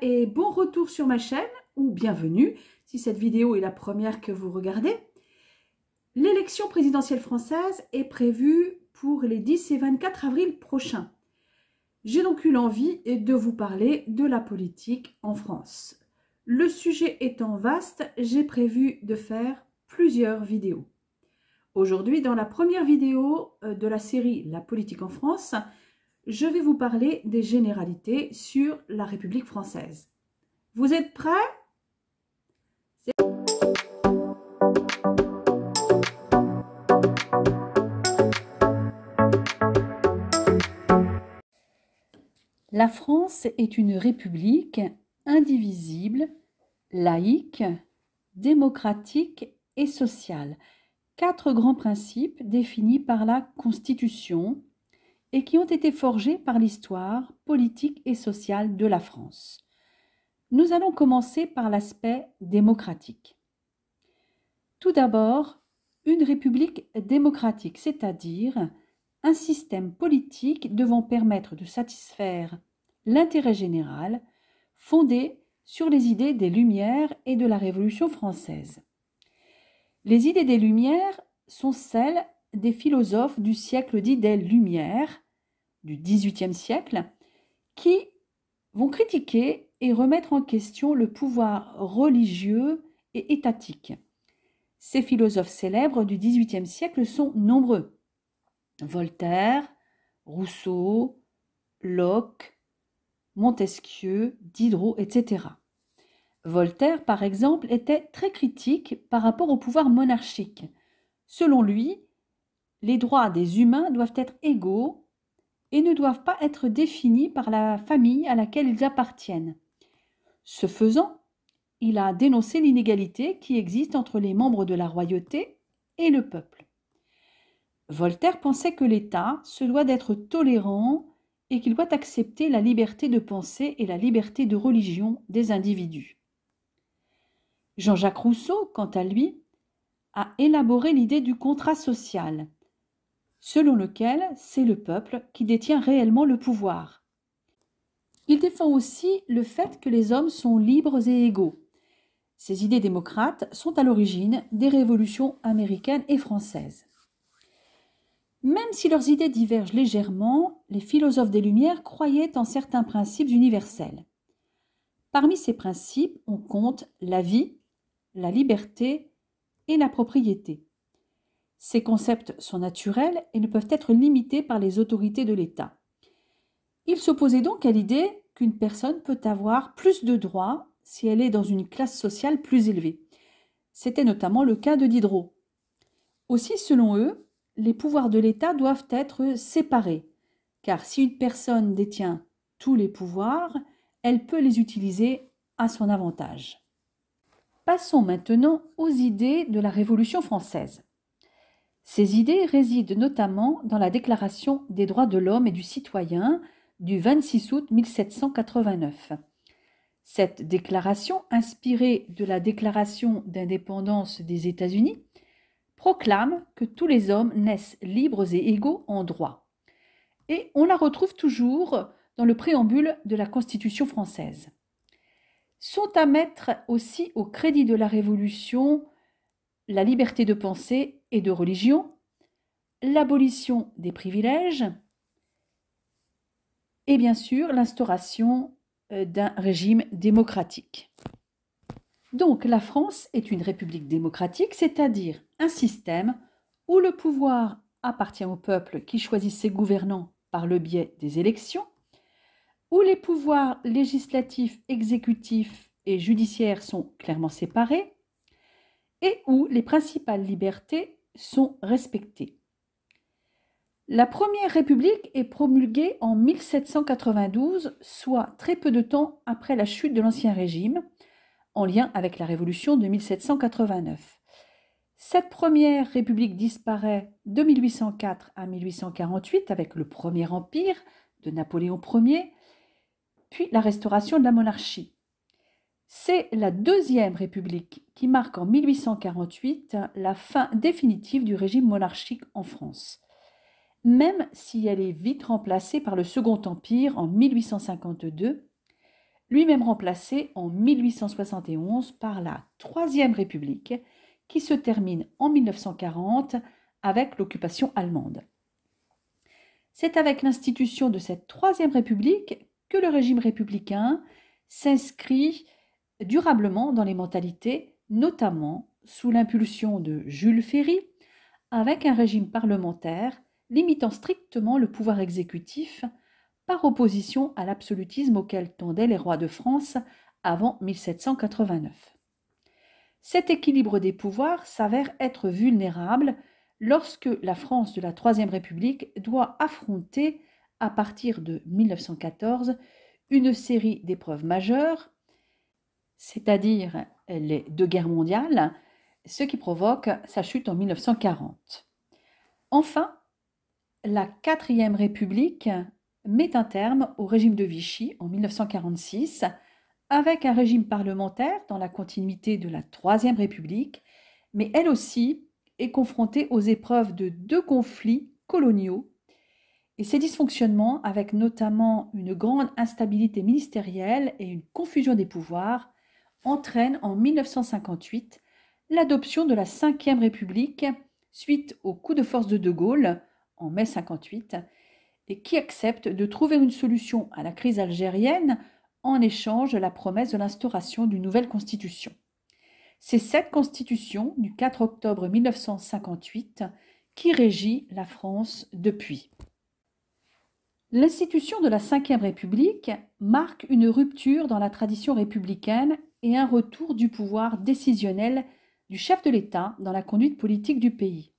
et bon retour sur ma chaîne, ou bienvenue, si cette vidéo est la première que vous regardez. L'élection présidentielle française est prévue pour les 10 et 24 avril prochains. J'ai donc eu l'envie de vous parler de la politique en France. Le sujet étant vaste, j'ai prévu de faire plusieurs vidéos. Aujourd'hui, dans la première vidéo euh, de la série La politique en France, je vais vous parler des généralités sur la République française. Vous êtes prêts La France est une république indivisible, laïque, démocratique et sociale. Quatre grands principes définis par la Constitution, et qui ont été forgées par l'histoire politique et sociale de la France. Nous allons commencer par l'aspect démocratique. Tout d'abord, une république démocratique, c'est-à-dire un système politique devant permettre de satisfaire l'intérêt général, fondé sur les idées des Lumières et de la Révolution française. Les idées des Lumières sont celles des philosophes du siècle dit des Lumières, du XVIIIe siècle, qui vont critiquer et remettre en question le pouvoir religieux et étatique. Ces philosophes célèbres du XVIIIe siècle sont nombreux. Voltaire, Rousseau, Locke, Montesquieu, Diderot, etc. Voltaire, par exemple, était très critique par rapport au pouvoir monarchique. Selon lui, les droits des humains doivent être égaux et ne doivent pas être définis par la famille à laquelle ils appartiennent. Ce faisant, il a dénoncé l'inégalité qui existe entre les membres de la royauté et le peuple. Voltaire pensait que l'État se doit d'être tolérant et qu'il doit accepter la liberté de pensée et la liberté de religion des individus. Jean-Jacques Rousseau, quant à lui, a élaboré l'idée du contrat social, selon lequel c'est le peuple qui détient réellement le pouvoir. Il défend aussi le fait que les hommes sont libres et égaux. Ces idées démocrates sont à l'origine des révolutions américaines et françaises. Même si leurs idées divergent légèrement, les philosophes des Lumières croyaient en certains principes universels. Parmi ces principes, on compte la vie, la liberté et la propriété. Ces concepts sont naturels et ne peuvent être limités par les autorités de l'État. Ils s'opposaient donc à l'idée qu'une personne peut avoir plus de droits si elle est dans une classe sociale plus élevée. C'était notamment le cas de Diderot. Aussi, selon eux, les pouvoirs de l'État doivent être séparés, car si une personne détient tous les pouvoirs, elle peut les utiliser à son avantage. Passons maintenant aux idées de la Révolution française. Ces idées résident notamment dans la Déclaration des droits de l'homme et du citoyen du 26 août 1789. Cette déclaration, inspirée de la Déclaration d'indépendance des États-Unis, proclame que tous les hommes naissent libres et égaux en droit. Et on la retrouve toujours dans le préambule de la Constitution française. Sont à mettre aussi au crédit de la Révolution la liberté de penser et de religion, l'abolition des privilèges et bien sûr l'instauration euh, d'un régime démocratique. Donc la France est une république démocratique, c'est-à-dire un système où le pouvoir appartient au peuple qui choisit ses gouvernants par le biais des élections, où les pouvoirs législatifs, exécutifs et judiciaires sont clairement séparés, et où les principales libertés sont respectés. La Première République est promulguée en 1792, soit très peu de temps après la chute de l'Ancien Régime, en lien avec la Révolution de 1789. Cette Première République disparaît de 1804 à 1848 avec le Premier Empire de Napoléon Ier, puis la restauration de la monarchie. C'est la Deuxième République qui marque en 1848 la fin définitive du régime monarchique en France. Même si elle est vite remplacée par le Second Empire en 1852, lui-même remplacé en 1871 par la Troisième République, qui se termine en 1940 avec l'occupation allemande. C'est avec l'institution de cette Troisième République que le régime républicain s'inscrit durablement dans les mentalités, notamment sous l'impulsion de Jules Ferry, avec un régime parlementaire limitant strictement le pouvoir exécutif par opposition à l'absolutisme auquel tendaient les rois de France avant 1789. Cet équilibre des pouvoirs s'avère être vulnérable lorsque la France de la Troisième République doit affronter, à partir de 1914, une série d'épreuves majeures c'est-à-dire les deux guerres mondiales, ce qui provoque sa chute en 1940. Enfin, la quatrième république met un terme au régime de Vichy en 1946 avec un régime parlementaire dans la continuité de la troisième république, mais elle aussi est confrontée aux épreuves de deux conflits coloniaux et ses dysfonctionnements, avec notamment une grande instabilité ministérielle et une confusion des pouvoirs, entraîne en 1958 l'adoption de la Ve République suite au coup de force de De Gaulle en mai 58 et qui accepte de trouver une solution à la crise algérienne en échange de la promesse de l'instauration d'une nouvelle constitution. C'est cette constitution du 4 octobre 1958 qui régit la France depuis. L'institution de la Ve République marque une rupture dans la tradition républicaine et un retour du pouvoir décisionnel du chef de l'État dans la conduite politique du pays.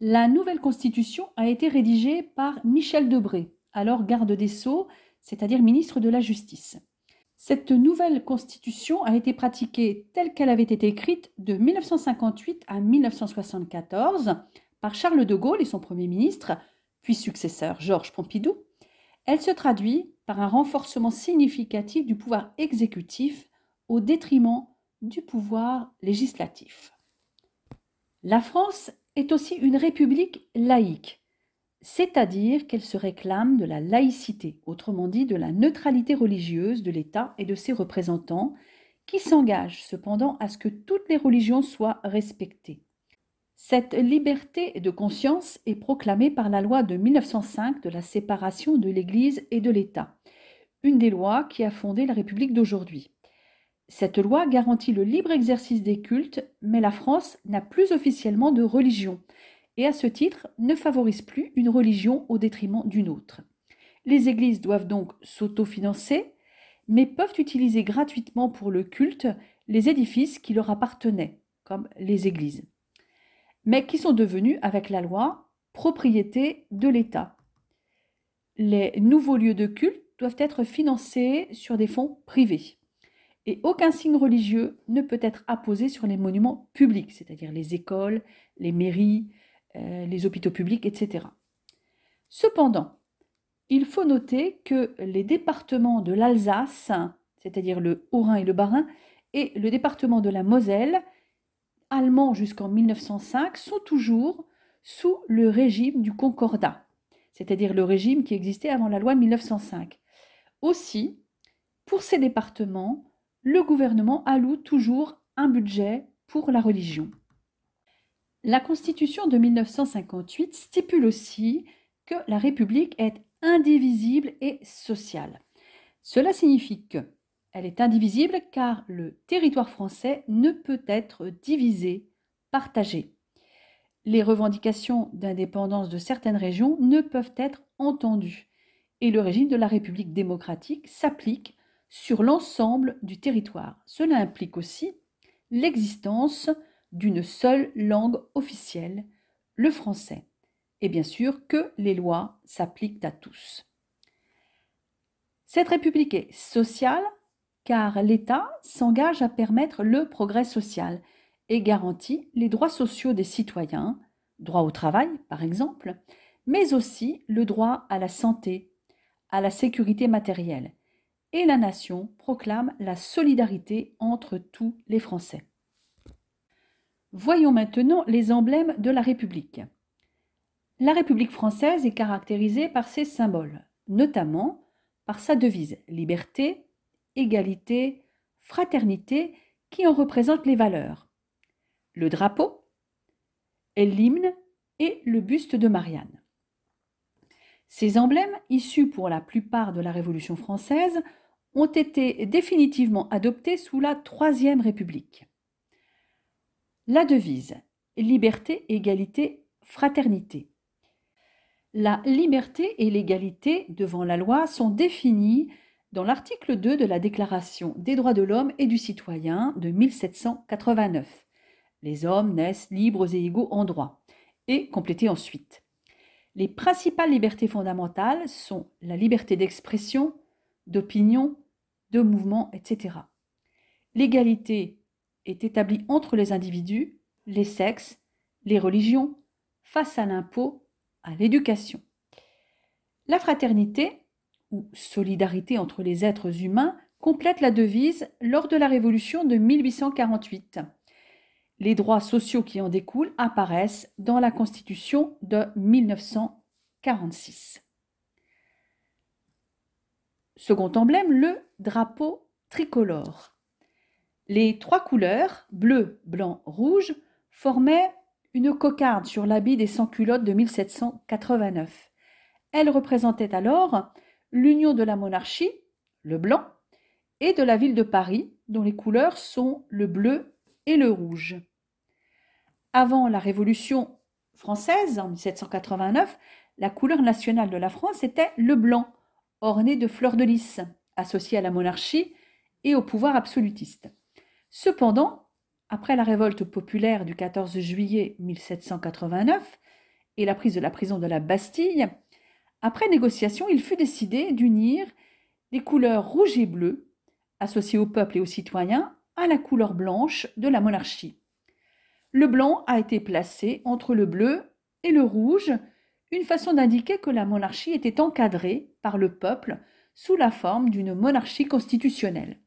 La nouvelle constitution a été rédigée par Michel Debré, alors garde des Sceaux, c'est-à-dire ministre de la Justice. Cette nouvelle constitution a été pratiquée telle qu'elle avait été écrite de 1958 à 1974 par Charles de Gaulle et son Premier ministre, puis successeur Georges Pompidou. Elle se traduit par un renforcement significatif du pouvoir exécutif au détriment du pouvoir législatif. La France est aussi une république laïque, c'est-à-dire qu'elle se réclame de la laïcité, autrement dit de la neutralité religieuse de l'État et de ses représentants, qui s'engagent cependant à ce que toutes les religions soient respectées. Cette liberté de conscience est proclamée par la loi de 1905 de la séparation de l'Église et de l'État, une des lois qui a fondé la République d'aujourd'hui. Cette loi garantit le libre exercice des cultes, mais la France n'a plus officiellement de religion, et à ce titre ne favorise plus une religion au détriment d'une autre. Les églises doivent donc s'autofinancer, mais peuvent utiliser gratuitement pour le culte les édifices qui leur appartenaient, comme les églises, mais qui sont devenus, avec la loi, propriété de l'État. Les nouveaux lieux de culte doivent être financés sur des fonds privés et aucun signe religieux ne peut être apposé sur les monuments publics, c'est-à-dire les écoles, les mairies, euh, les hôpitaux publics, etc. Cependant, il faut noter que les départements de l'Alsace, c'est-à-dire le Haut-Rhin et le Bas-Rhin, et le département de la Moselle, allemand jusqu'en 1905, sont toujours sous le régime du Concordat, c'est-à-dire le régime qui existait avant la loi de 1905. Aussi, pour ces départements, le gouvernement alloue toujours un budget pour la religion. La Constitution de 1958 stipule aussi que la République est indivisible et sociale. Cela signifie qu'elle est indivisible car le territoire français ne peut être divisé, partagé. Les revendications d'indépendance de certaines régions ne peuvent être entendues et le régime de la République démocratique s'applique sur l'ensemble du territoire. Cela implique aussi l'existence d'une seule langue officielle, le français, et bien sûr que les lois s'appliquent à tous. Cette République est sociale car l'État s'engage à permettre le progrès social et garantit les droits sociaux des citoyens, droit au travail par exemple, mais aussi le droit à la santé, à la sécurité matérielle, et la nation proclame la solidarité entre tous les Français. Voyons maintenant les emblèmes de la République. La République française est caractérisée par ses symboles, notamment par sa devise liberté, égalité, fraternité, qui en représente les valeurs. Le drapeau, l'hymne et le buste de Marianne. Ces emblèmes, issus pour la plupart de la Révolution française, ont été définitivement adoptés sous la Troisième République. La devise Liberté, égalité, fraternité. La liberté et l'égalité devant la loi sont définies dans l'article 2 de la Déclaration des droits de l'homme et du citoyen de 1789. Les hommes naissent libres et égaux en droit, et complétés ensuite. Les principales libertés fondamentales sont la liberté d'expression, d'opinion, de mouvements, etc. L'égalité est établie entre les individus, les sexes, les religions, face à l'impôt, à l'éducation. La fraternité, ou solidarité entre les êtres humains, complète la devise lors de la Révolution de 1848. Les droits sociaux qui en découlent apparaissent dans la Constitution de 1946. Second emblème, le drapeau tricolore. Les trois couleurs, bleu, blanc, rouge, formaient une cocarde sur l'habit des sans-culottes de 1789. Elle représentait alors l'union de la monarchie, le blanc, et de la ville de Paris, dont les couleurs sont le bleu et le rouge. Avant la Révolution française, en 1789, la couleur nationale de la France était le blanc, orné de fleurs de lys associé à la monarchie et au pouvoir absolutiste. Cependant, après la révolte populaire du 14 juillet 1789 et la prise de la prison de la Bastille, après négociation, il fut décidé d'unir les couleurs rouge et bleu, associées au peuple et aux citoyens, à la couleur blanche de la monarchie. Le blanc a été placé entre le bleu et le rouge, une façon d'indiquer que la monarchie était encadrée par le peuple sous la forme d'une monarchie constitutionnelle.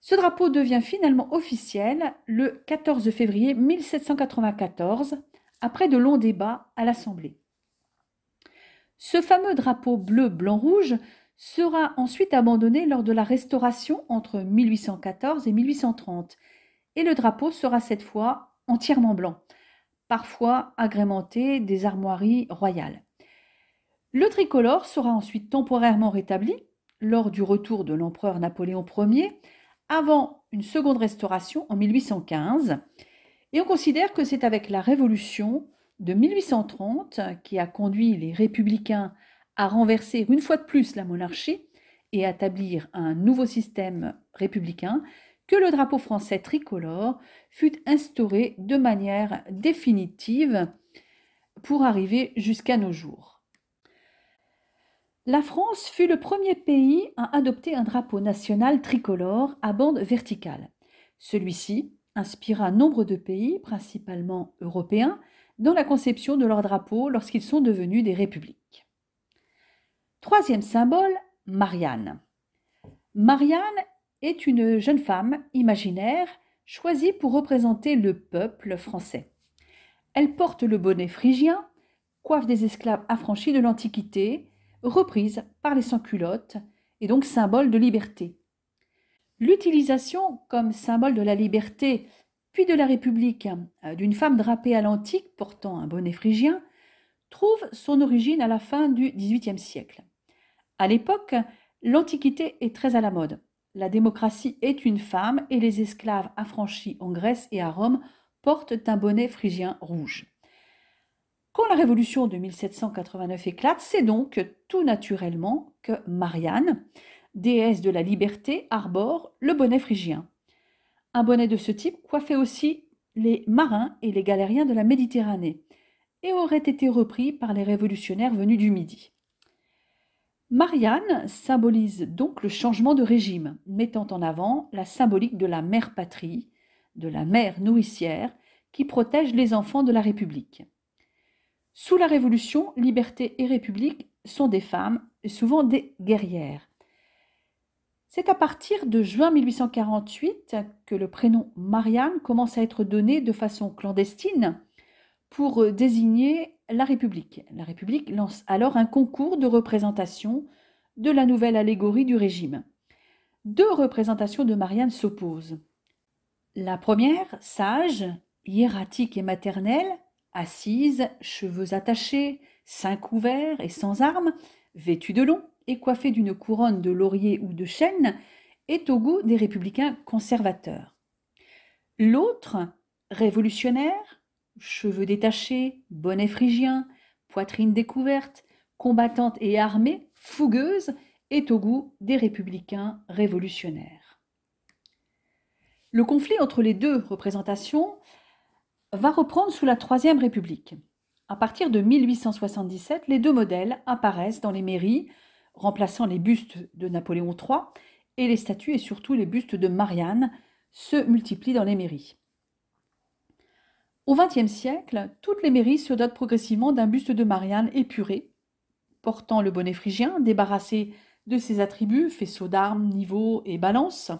Ce drapeau devient finalement officiel le 14 février 1794, après de longs débats à l'Assemblée. Ce fameux drapeau bleu-blanc-rouge sera ensuite abandonné lors de la Restauration entre 1814 et 1830, et le drapeau sera cette fois entièrement blanc, parfois agrémenté des armoiries royales. Le tricolore sera ensuite temporairement rétabli lors du retour de l'empereur Napoléon Ier, avant une seconde restauration en 1815, et on considère que c'est avec la Révolution de 1830 qui a conduit les républicains à renverser une fois de plus la monarchie et à établir un nouveau système républicain que le drapeau français tricolore fut instauré de manière définitive pour arriver jusqu'à nos jours. La France fut le premier pays à adopter un drapeau national tricolore à bande verticale. Celui-ci inspira nombre de pays, principalement européens, dans la conception de leur drapeau lorsqu'ils sont devenus des républiques. Troisième symbole, Marianne. Marianne est une jeune femme imaginaire choisie pour représenter le peuple français. Elle porte le bonnet phrygien, coiffe des esclaves affranchis de l'Antiquité reprise par les sans-culottes et donc symbole de liberté. L'utilisation comme symbole de la liberté puis de la République euh, d'une femme drapée à l'antique portant un bonnet phrygien trouve son origine à la fin du XVIIIe siècle. À l'époque, l'Antiquité est très à la mode. La démocratie est une femme et les esclaves affranchis en Grèce et à Rome portent un bonnet phrygien rouge. Quand la révolution de 1789 éclate, c'est donc tout naturellement que Marianne, déesse de la liberté, arbore le bonnet phrygien. Un bonnet de ce type coiffait aussi les marins et les galériens de la Méditerranée et aurait été repris par les révolutionnaires venus du Midi. Marianne symbolise donc le changement de régime, mettant en avant la symbolique de la mère patrie, de la mère nourricière, qui protège les enfants de la République. Sous la Révolution, liberté et république sont des femmes, souvent des guerrières. C'est à partir de juin 1848 que le prénom Marianne commence à être donné de façon clandestine pour euh, désigner la République. La République lance alors un concours de représentation de la nouvelle allégorie du régime. Deux représentations de Marianne s'opposent. La première, sage, hiératique et maternelle, assise, cheveux attachés, seins couverts et sans armes, vêtue de long et coiffée d'une couronne de laurier ou de chêne, est au goût des républicains conservateurs. L'autre, révolutionnaire, cheveux détachés, bonnet phrygien, poitrine découverte, combattante et armée, fougueuse, est au goût des républicains révolutionnaires. Le conflit entre les deux représentations va reprendre sous la Troisième République. À partir de 1877, les deux modèles apparaissent dans les mairies, remplaçant les bustes de Napoléon III, et les statues et surtout les bustes de Marianne se multiplient dans les mairies. Au XXe siècle, toutes les mairies se dotent progressivement d'un buste de Marianne épuré, portant le bonnet phrygien, débarrassé de ses attributs, faisceaux d'armes, niveaux et balance.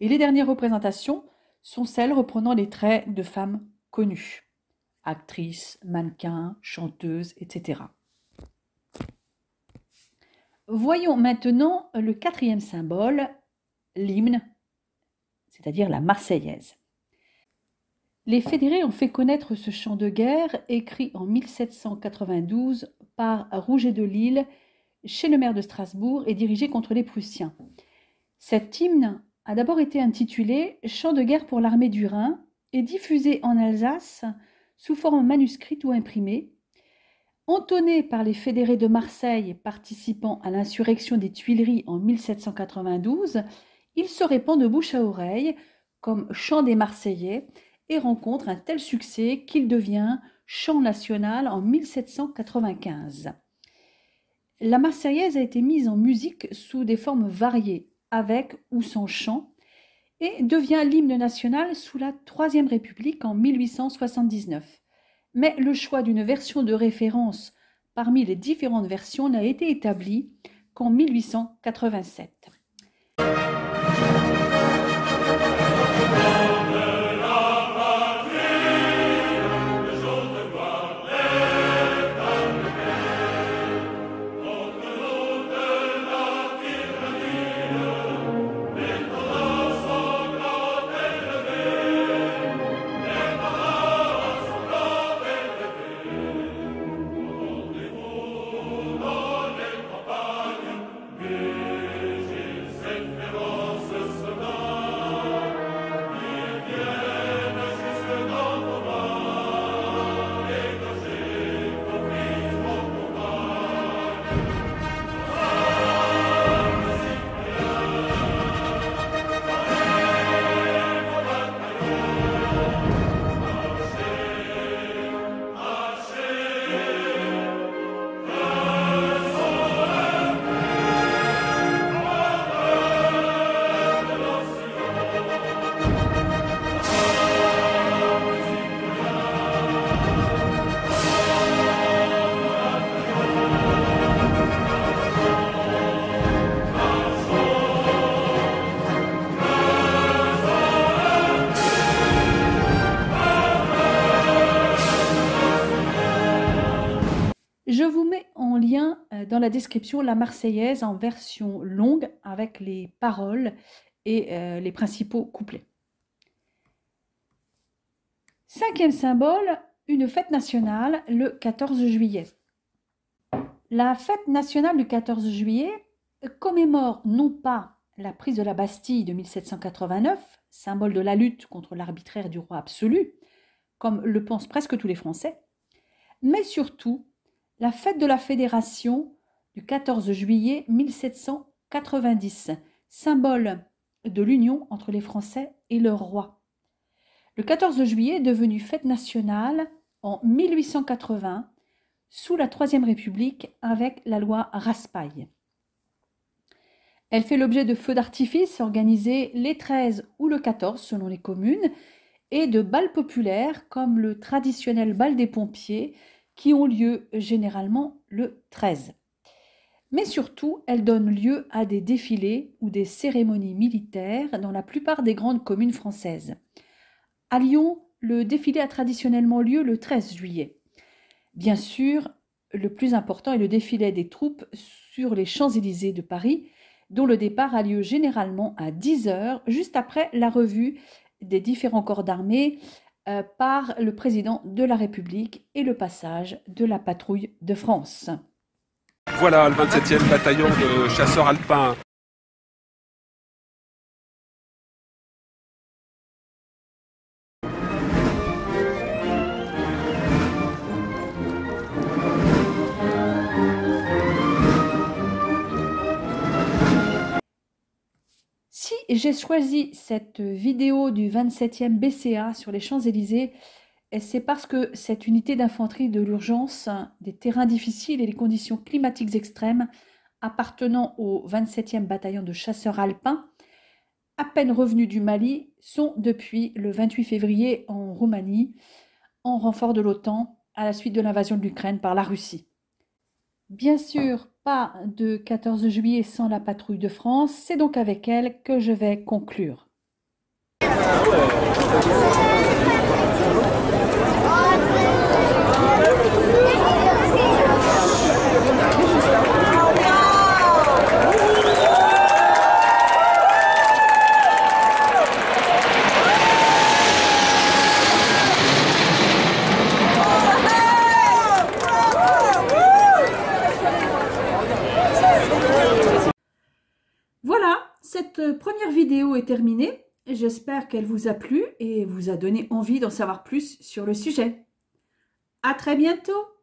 Et les dernières représentations sont celles reprenant les traits de femmes connues, actrices, mannequins, chanteuses, etc. Voyons maintenant le quatrième symbole, l'hymne, c'est-à-dire la Marseillaise. Les fédérés ont fait connaître ce chant de guerre, écrit en 1792 par Rouget de Lille chez le maire de Strasbourg et dirigé contre les Prussiens. Cet hymne a d'abord été intitulé Chant de guerre pour l'armée du Rhin et diffusé en Alsace sous forme manuscrite ou imprimée, entonné par les fédérés de Marseille participant à l'insurrection des Tuileries en 1792, il se répand de bouche à oreille comme chant des Marseillais et rencontre un tel succès qu'il devient chant national en 1795. La Marseillaise a été mise en musique sous des formes variées, avec ou sans chant, et devient l'hymne national sous la Troisième République en 1879. Mais le choix d'une version de référence parmi les différentes versions n'a été établi qu'en 1887. description la Marseillaise en version longue avec les paroles et euh, les principaux couplets. Cinquième symbole, une fête nationale le 14 juillet. La fête nationale du 14 juillet commémore non pas la prise de la Bastille de 1789, symbole de la lutte contre l'arbitraire du roi absolu, comme le pensent presque tous les Français, mais surtout la fête de la Fédération du 14 juillet 1790, symbole de l'union entre les Français et leur roi. Le 14 juillet est devenu fête nationale en 1880 sous la Troisième République avec la loi Raspail. Elle fait l'objet de feux d'artifice organisés les 13 ou le 14 selon les communes et de balles populaires comme le traditionnel bal des pompiers qui ont lieu généralement le 13 mais surtout elle donne lieu à des défilés ou des cérémonies militaires dans la plupart des grandes communes françaises. À Lyon, le défilé a traditionnellement lieu le 13 juillet. Bien sûr, le plus important est le défilé des troupes sur les Champs-Élysées de Paris, dont le départ a lieu généralement à 10h, juste après la revue des différents corps d'armée euh, par le président de la République et le passage de la patrouille de France. Voilà le 27e bataillon de chasseurs alpins. Si j'ai choisi cette vidéo du 27e BCA sur les Champs-Élysées, c'est parce que cette unité d'infanterie de l'urgence, des terrains difficiles et les conditions climatiques extrêmes, appartenant au 27e bataillon de chasseurs alpins, à peine revenu du Mali, sont depuis le 28 février en Roumanie, en renfort de l'OTAN, à la suite de l'invasion de l'Ukraine par la Russie. Bien sûr, pas de 14 juillet sans la patrouille de France, c'est donc avec elle que je vais conclure. terminée. J'espère qu'elle vous a plu et vous a donné envie d'en savoir plus sur le sujet. À très bientôt